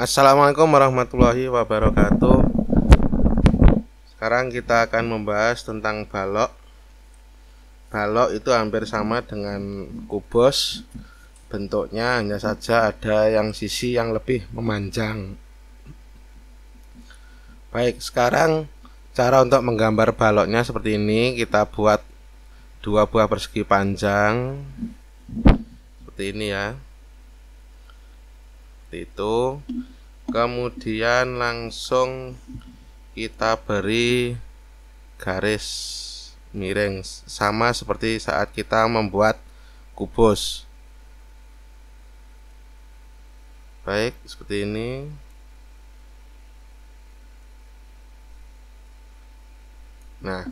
Assalamualaikum warahmatullahi wabarakatuh Sekarang kita akan membahas tentang balok Balok itu hampir sama dengan kubus Bentuknya hanya saja ada yang sisi yang lebih memanjang Baik sekarang cara untuk menggambar baloknya seperti ini Kita buat dua buah persegi panjang Seperti ini ya seperti itu kemudian langsung kita beri garis miring sama seperti saat kita membuat kubus baik seperti ini nah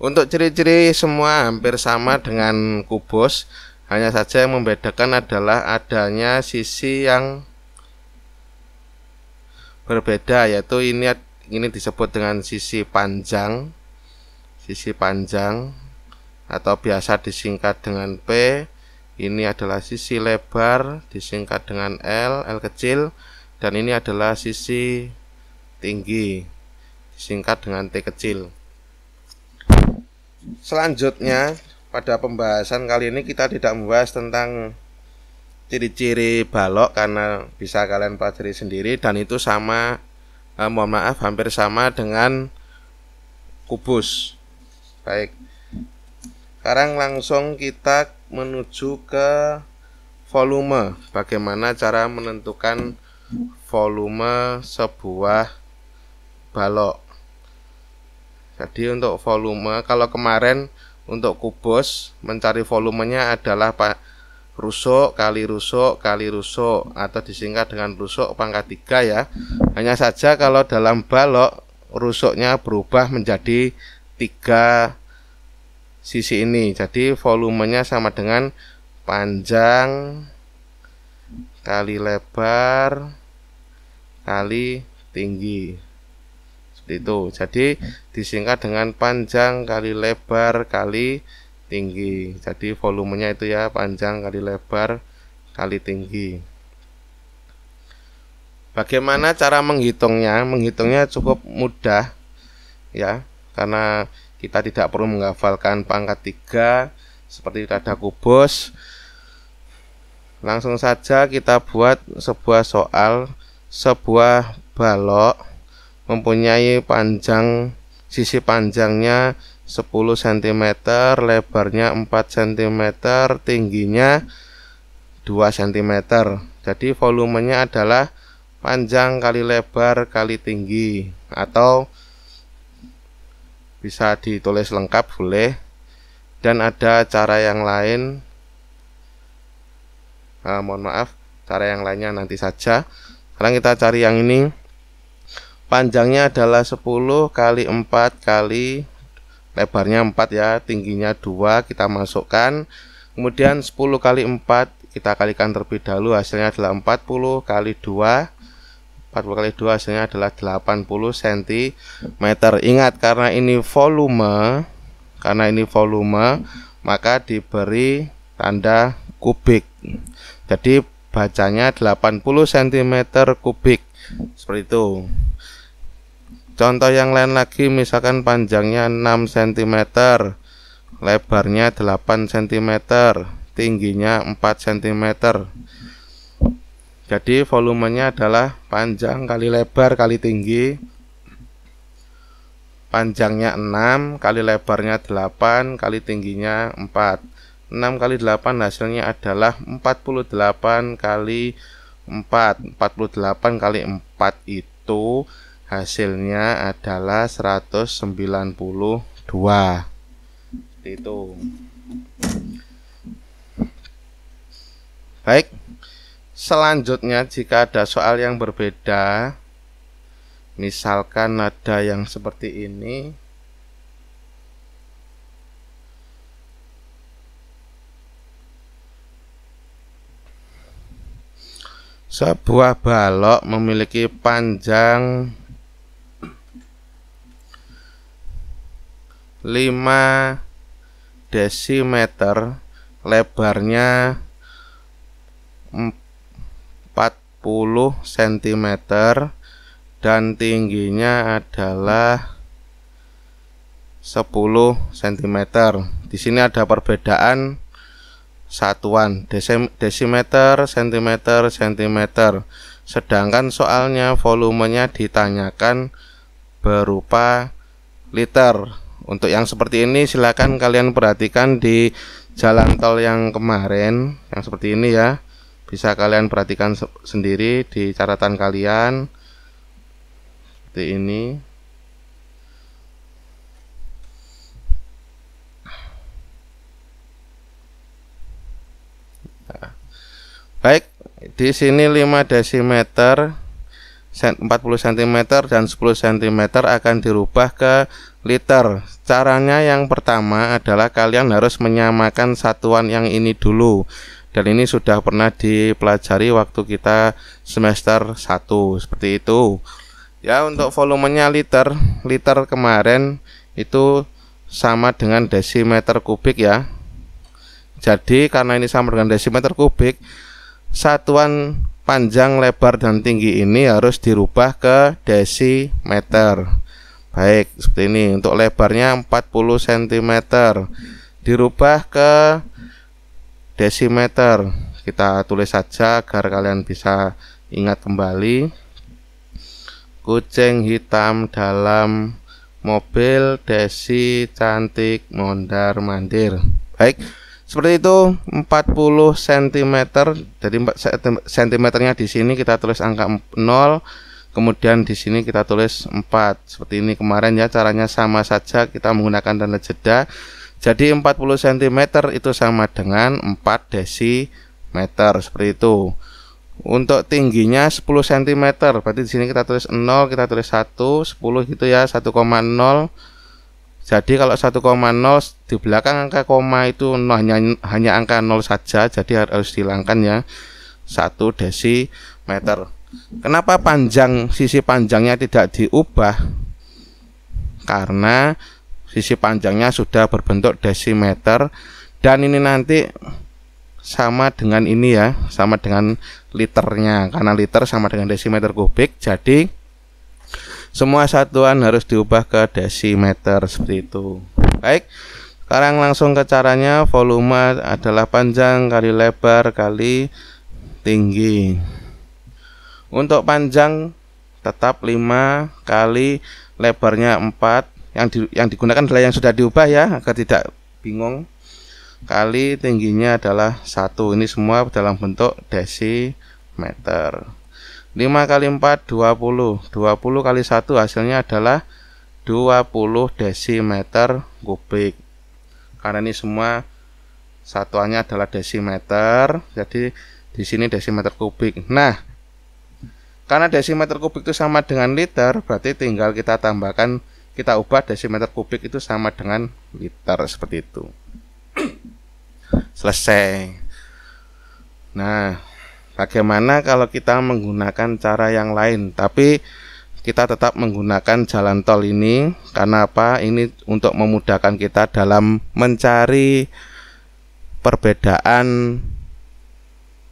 untuk ciri-ciri semua hampir sama dengan kubus hanya saja yang membedakan adalah adanya sisi yang berbeda yaitu ini ini disebut dengan sisi panjang sisi panjang atau biasa disingkat dengan P ini adalah sisi lebar disingkat dengan L L kecil dan ini adalah sisi tinggi disingkat dengan T kecil selanjutnya pada pembahasan kali ini kita tidak membahas tentang ciri-ciri balok karena bisa kalian pelajari sendiri dan itu sama eh, mohon maaf hampir sama dengan kubus. Baik. Sekarang langsung kita menuju ke volume. Bagaimana cara menentukan volume sebuah balok? Jadi untuk volume kalau kemarin untuk kubus mencari volumenya adalah Pak rusuk kali rusuk kali rusuk atau disingkat dengan rusuk pangkat tiga ya hanya saja kalau dalam balok rusuknya berubah menjadi tiga sisi ini jadi volumenya sama dengan panjang kali lebar kali tinggi seperti itu jadi disingkat dengan panjang kali lebar kali tinggi jadi volumenya itu ya panjang kali lebar kali tinggi bagaimana cara menghitungnya menghitungnya cukup mudah ya karena kita tidak perlu menghafalkan pangkat 3 seperti ada kubus langsung saja kita buat sebuah soal sebuah balok mempunyai panjang sisi panjangnya 10 cm, lebarnya 4 cm, tingginya 2 cm. Jadi volumenya adalah panjang kali lebar kali tinggi atau bisa ditulis lengkap boleh dan ada cara yang lain eh, mohon maaf cara yang lainnya nanti saja sekarang kita cari yang ini panjangnya adalah 10 kali 4 kali lebarnya 4 ya tingginya 2 kita masukkan kemudian 10 kali 4 kita kalikan terlebih dahulu hasilnya adalah 40 kali 2 40 kali 2 hasilnya adalah 80 cm ingat karena ini volume karena ini volume maka diberi tanda kubik jadi bacanya 80 cm kubik seperti itu Contoh yang lain lagi misalkan panjangnya 6 cm, lebarnya 8 cm, tingginya 4 cm. Jadi volumenya adalah panjang kali lebar kali tinggi. Panjangnya 6 kali lebarnya 8 kali tingginya 4. 6 kali 8 hasilnya adalah 48 kali 4. 48 kali 4 itu hasilnya adalah 192 Seperti itu baik selanjutnya jika ada soal yang berbeda misalkan ada yang seperti ini sebuah balok memiliki panjang 5 desimeter lebarnya 40 cm dan tingginya adalah 10 cm di sini ada perbedaan satuan desimeter, sentimeter, sentimeter. Sedangkan soalnya volumenya ditanyakan berupa liter. Untuk yang seperti ini silahkan kalian perhatikan di jalan tol yang kemarin yang seperti ini ya. Bisa kalian perhatikan se sendiri di catatan kalian. Seperti ini. Nah. Baik, di sini 5 desimeter 40 cm dan 10 cm akan dirubah ke liter. Caranya yang pertama adalah kalian harus menyamakan satuan yang ini dulu. Dan ini sudah pernah dipelajari waktu kita semester 1 seperti itu. Ya, untuk volumenya liter, liter kemarin itu sama dengan desimeter kubik ya. Jadi karena ini sama dengan desimeter kubik, satuan panjang, lebar, dan tinggi ini harus dirubah ke desimeter. Baik, seperti ini. Untuk lebarnya 40 cm. Dirubah ke desimeter. Kita tulis saja agar kalian bisa ingat kembali. Kucing hitam dalam mobil desi cantik mondar mandir. Baik. Seperti itu 40 cm. Jadi cm nya di sini kita tulis angka 0, kemudian di sini kita tulis 4. Seperti ini kemarin ya caranya sama saja kita menggunakan tanda jeda. Jadi 40 cm itu sama dengan 4 desimeter seperti itu. Untuk tingginya 10 cm, berarti di sini kita tulis 0, kita tulis 1, 10 gitu ya, 1,0 jadi kalau 1,0 di belakang angka koma itu hanya hanya angka 0 saja, jadi harus dihilangkan ya 1 desimeter. Kenapa panjang sisi panjangnya tidak diubah? Karena sisi panjangnya sudah berbentuk desimeter dan ini nanti sama dengan ini ya, sama dengan liternya karena liter sama dengan desimeter kubik. Jadi semua satuan harus diubah ke desimeter seperti itu. Baik. Sekarang langsung ke caranya. Volume adalah panjang kali lebar kali tinggi. Untuk panjang tetap 5 kali lebarnya 4 yang di, yang digunakan adalah yang sudah diubah ya agar tidak bingung kali tingginya adalah satu ini semua dalam bentuk desimeter 5 kali 4 20 20 kali 1 hasilnya adalah 20 desimeter kubik karena ini semua satuannya adalah desimeter jadi di sini desimeter kubik nah karena desimeter kubik itu sama dengan liter berarti tinggal kita tambahkan kita ubah desimeter kubik itu sama dengan liter seperti itu selesai nah Bagaimana kalau kita menggunakan cara yang lain tapi kita tetap menggunakan jalan tol ini karena apa? Ini untuk memudahkan kita dalam mencari perbedaan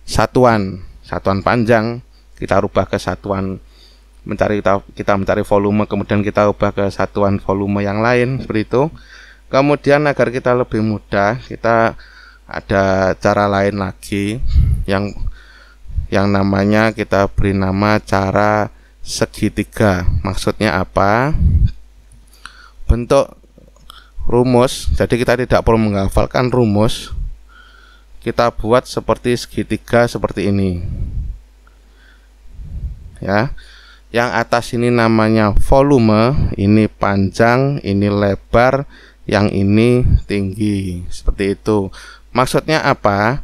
satuan, satuan panjang kita rubah ke satuan mencari kita, kita mencari volume kemudian kita ubah ke satuan volume yang lain seperti itu. Kemudian agar kita lebih mudah, kita ada cara lain lagi yang yang namanya kita beri nama cara segitiga. Maksudnya apa? Bentuk rumus. Jadi kita tidak perlu menghafalkan rumus. Kita buat seperti segitiga seperti ini. Ya. Yang atas ini namanya volume, ini panjang, ini lebar, yang ini tinggi. Seperti itu. Maksudnya apa?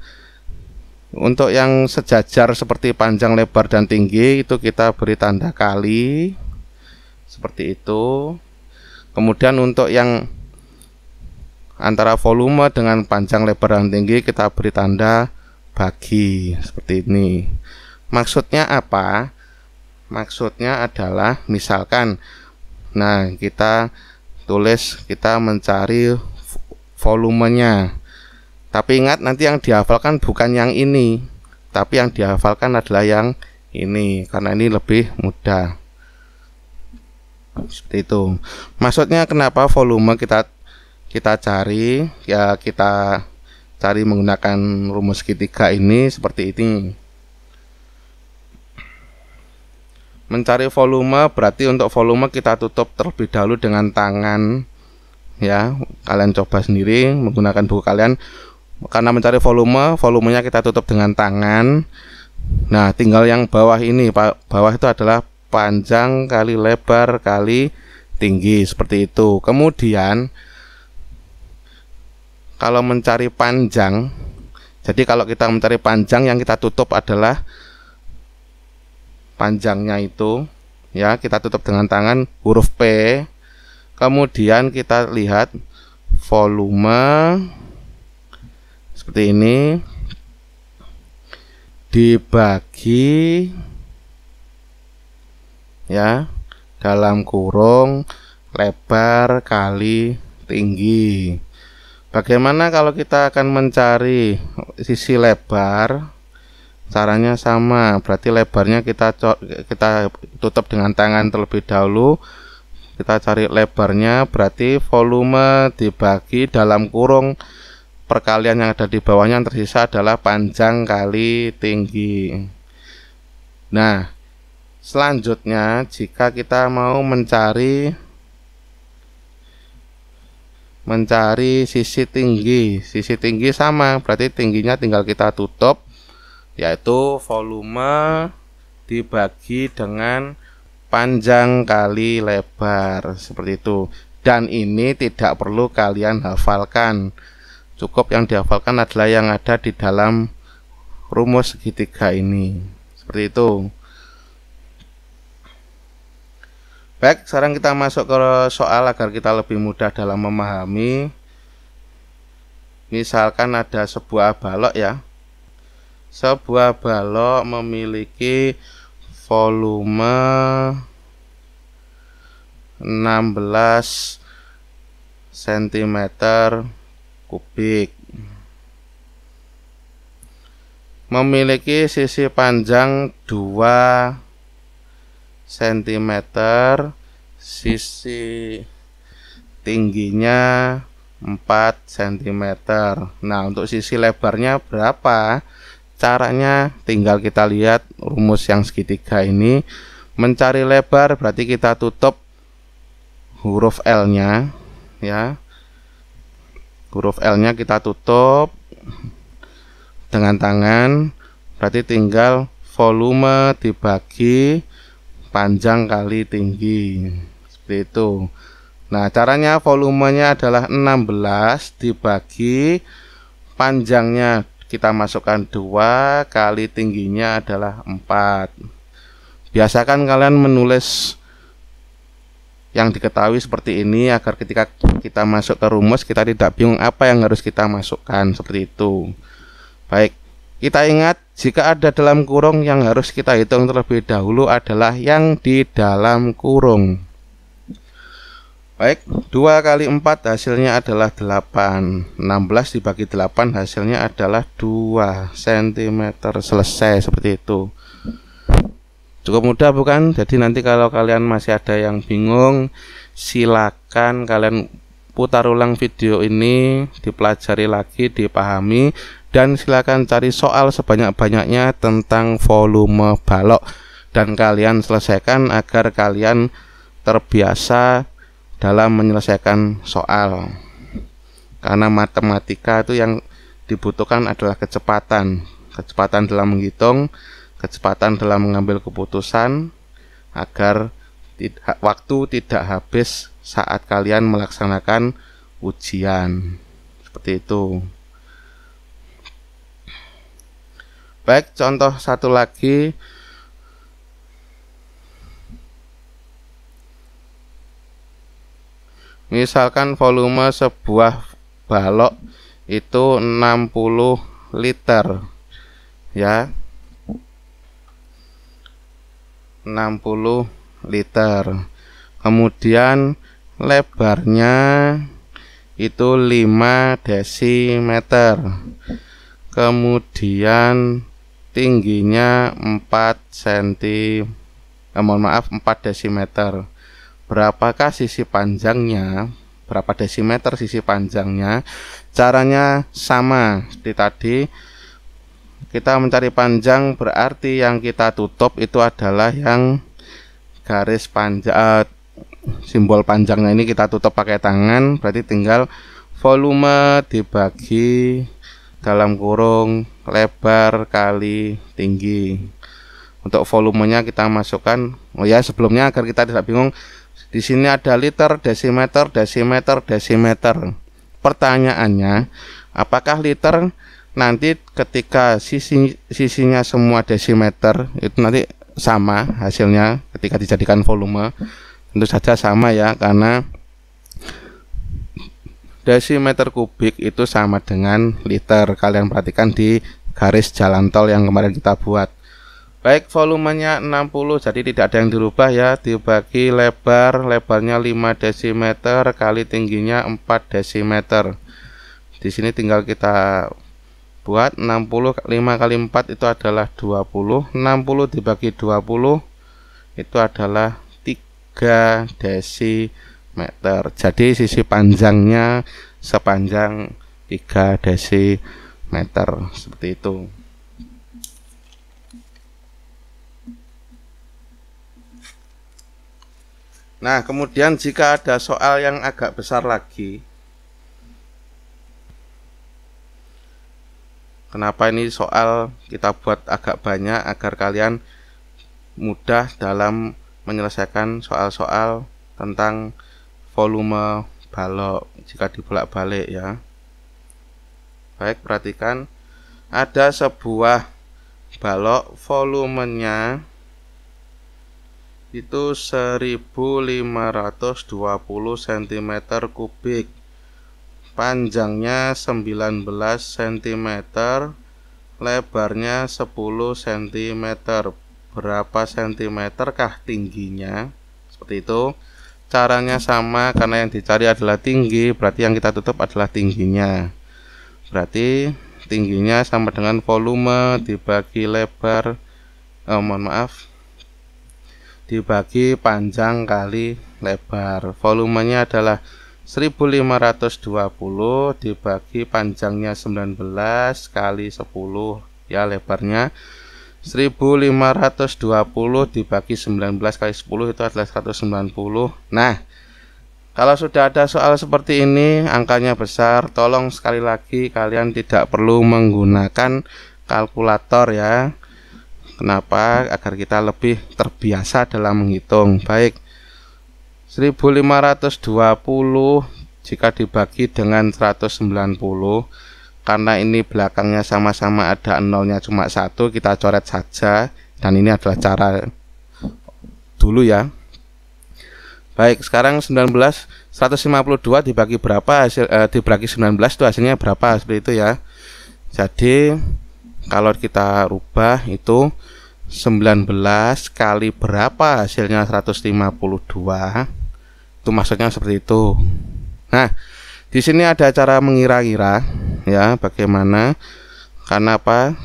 Untuk yang sejajar seperti panjang, lebar, dan tinggi itu kita beri tanda kali seperti itu. Kemudian untuk yang antara volume dengan panjang, lebar, dan tinggi kita beri tanda bagi seperti ini. Maksudnya apa? Maksudnya adalah misalkan nah kita tulis kita mencari volumenya tapi ingat nanti yang dihafalkan bukan yang ini, tapi yang dihafalkan adalah yang ini karena ini lebih mudah. Seperti itu. Maksudnya kenapa volume kita kita cari ya kita cari menggunakan rumus ketiga ini seperti ini. mencari volume berarti untuk volume kita tutup terlebih dahulu dengan tangan ya kalian coba sendiri menggunakan buku kalian karena mencari volume volumenya kita tutup dengan tangan nah tinggal yang bawah ini bawah itu adalah panjang kali lebar kali tinggi seperti itu kemudian kalau mencari panjang jadi kalau kita mencari panjang yang kita tutup adalah panjangnya itu ya kita tutup dengan tangan huruf P kemudian kita lihat volume seperti ini dibagi ya dalam kurung lebar kali tinggi bagaimana kalau kita akan mencari sisi lebar caranya sama berarti lebarnya kita kita tutup dengan tangan terlebih dahulu kita cari lebarnya berarti volume dibagi dalam kurung perkalian yang ada di bawahnya yang tersisa adalah panjang kali tinggi. Nah, selanjutnya jika kita mau mencari mencari sisi tinggi, sisi tinggi sama, berarti tingginya tinggal kita tutup yaitu volume dibagi dengan panjang kali lebar seperti itu. Dan ini tidak perlu kalian hafalkan Cukup yang dihafalkan adalah yang ada di dalam rumus segitiga ini. Seperti itu. Baik, sekarang kita masuk ke soal agar kita lebih mudah dalam memahami. Misalkan ada sebuah balok ya. Sebuah balok memiliki volume 16 cm kubik memiliki sisi panjang 2 cm sisi tingginya 4 cm nah untuk sisi lebarnya berapa caranya tinggal kita lihat rumus yang segitiga ini mencari lebar berarti kita tutup huruf L nya ya huruf L-nya kita tutup dengan tangan berarti tinggal volume dibagi panjang kali tinggi seperti itu nah caranya volumenya adalah 16 dibagi panjangnya kita masukkan 2 kali tingginya adalah 4 biasakan kalian menulis yang diketahui seperti ini agar ketika kita masuk ke rumus kita tidak bingung apa yang harus kita masukkan seperti itu. Baik, kita ingat jika ada dalam kurung yang harus kita hitung terlebih dahulu adalah yang di dalam kurung. Baik, 2 kali 4 hasilnya adalah 8 16 dibagi 8 hasilnya adalah 2 cm Selesai seperti itu cukup mudah bukan jadi nanti kalau kalian masih ada yang bingung silakan kalian putar ulang video ini dipelajari lagi dipahami dan silakan cari soal sebanyak-banyaknya tentang volume balok dan kalian selesaikan agar kalian terbiasa dalam menyelesaikan soal karena matematika itu yang dibutuhkan adalah kecepatan kecepatan dalam menghitung kecepatan dalam mengambil keputusan agar tidak, waktu tidak habis saat kalian melaksanakan ujian. Seperti itu. Baik, contoh satu lagi Misalkan volume sebuah balok itu 60 liter. Ya, 60 liter kemudian lebarnya itu 5 desimeter kemudian tingginya 4 cm eh, mohon maaf 4 desimeter berapakah sisi panjangnya berapa desimeter sisi panjangnya caranya sama seperti tadi kita mencari panjang berarti yang kita tutup itu adalah yang garis panjang eh, simbol panjangnya ini kita tutup pakai tangan berarti tinggal volume dibagi dalam kurung lebar kali tinggi untuk volumenya kita masukkan oh ya sebelumnya agar kita tidak bingung di sini ada liter desimeter desimeter desimeter pertanyaannya apakah liter nanti ketika sisi sisinya semua desimeter itu nanti sama hasilnya ketika dijadikan volume tentu saja sama ya karena desimeter kubik itu sama dengan liter kalian perhatikan di garis jalan tol yang kemarin kita buat baik volumenya 60 jadi tidak ada yang dirubah ya dibagi lebar lebarnya 5 desimeter kali tingginya 4 desimeter di sini tinggal kita buat 60 5 kali 4 itu adalah 20 60 dibagi 20 itu adalah 3 desimeter jadi sisi panjangnya sepanjang 3 desimeter seperti itu Nah kemudian jika ada soal yang agak besar lagi Kenapa ini soal kita buat agak banyak agar kalian mudah dalam menyelesaikan soal-soal tentang volume balok jika dibolak-balik ya. Baik, perhatikan ada sebuah balok volumenya itu 1520 cm kubik panjangnya 19 cm lebarnya 10 cm berapa cm kah tingginya seperti itu caranya sama karena yang dicari adalah tinggi berarti yang kita tutup adalah tingginya berarti tingginya sama dengan volume dibagi lebar eh, mohon maaf dibagi panjang kali lebar volumenya adalah 1520 dibagi panjangnya 19 kali 10 ya lebarnya 1520 dibagi 19 kali 10 itu adalah 190 nah kalau sudah ada soal seperti ini angkanya besar tolong sekali lagi kalian tidak perlu menggunakan kalkulator ya kenapa agar kita lebih terbiasa dalam menghitung baik 1520 jika dibagi dengan 190 karena ini belakangnya sama-sama ada nolnya cuma satu kita coret saja dan ini adalah cara dulu ya baik sekarang 19 152 dibagi berapa hasil eh, dibagi 19 itu hasilnya berapa seperti itu ya jadi kalau kita rubah itu 19 kali berapa hasilnya 152 itu maksudnya seperti itu nah di sini ada cara mengira-kira ya bagaimana karena apa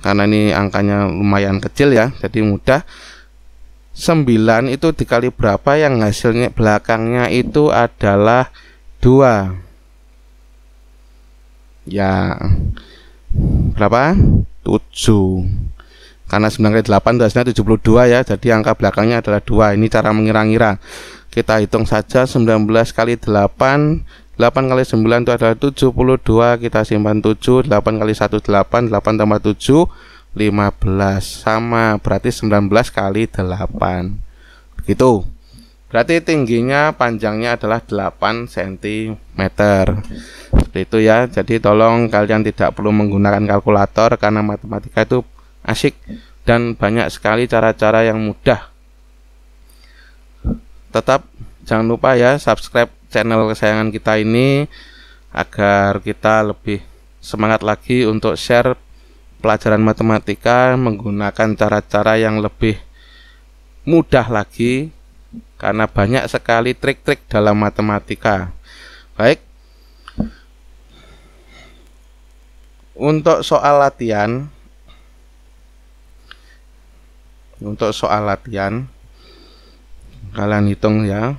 karena ini angkanya lumayan kecil ya jadi mudah 9 itu dikali berapa yang hasilnya belakangnya itu adalah 2 ya berapa 7 karena 9 kali 8 itu hasilnya 72 ya jadi angka belakangnya adalah 2 ini cara mengira-ngira kita hitung saja 19 kali 8 8 kali 9 itu adalah 72 kita simpan 7 8 kali 1 8 8 tambah 7 15 sama berarti 19 kali 8 begitu berarti tingginya panjangnya adalah 8 cm seperti itu ya jadi tolong kalian tidak perlu menggunakan kalkulator karena matematika itu asik dan banyak sekali cara-cara yang mudah tetap jangan lupa ya subscribe channel kesayangan kita ini agar kita lebih semangat lagi untuk share pelajaran matematika menggunakan cara-cara yang lebih mudah lagi karena banyak sekali trik-trik dalam matematika. Baik. Untuk soal latihan untuk soal latihan kalian hitung ya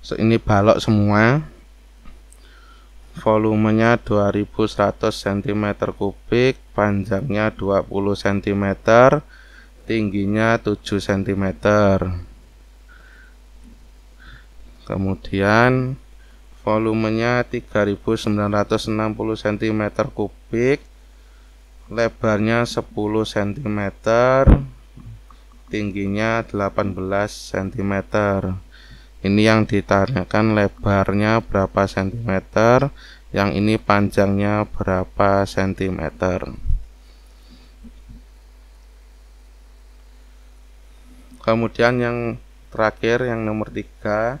so, ini balok semua volumenya 2100 cm kubik panjangnya 20 cm tingginya 7 cm kemudian volumenya 3960 cm kubik lebarnya 10 cm tingginya 18 cm ini yang ditanyakan lebarnya berapa cm yang ini panjangnya berapa cm kemudian yang terakhir yang nomor 3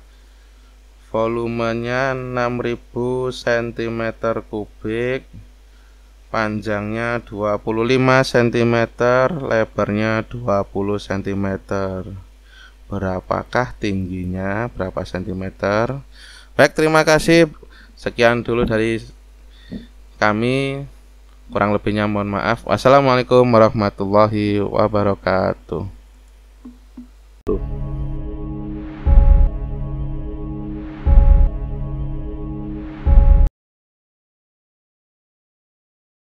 volumenya 6000 cm kubik panjangnya 25 cm lebarnya 20 cm berapakah tingginya berapa cm baik terima kasih sekian dulu dari kami kurang lebihnya mohon maaf wassalamualaikum warahmatullahi wabarakatuh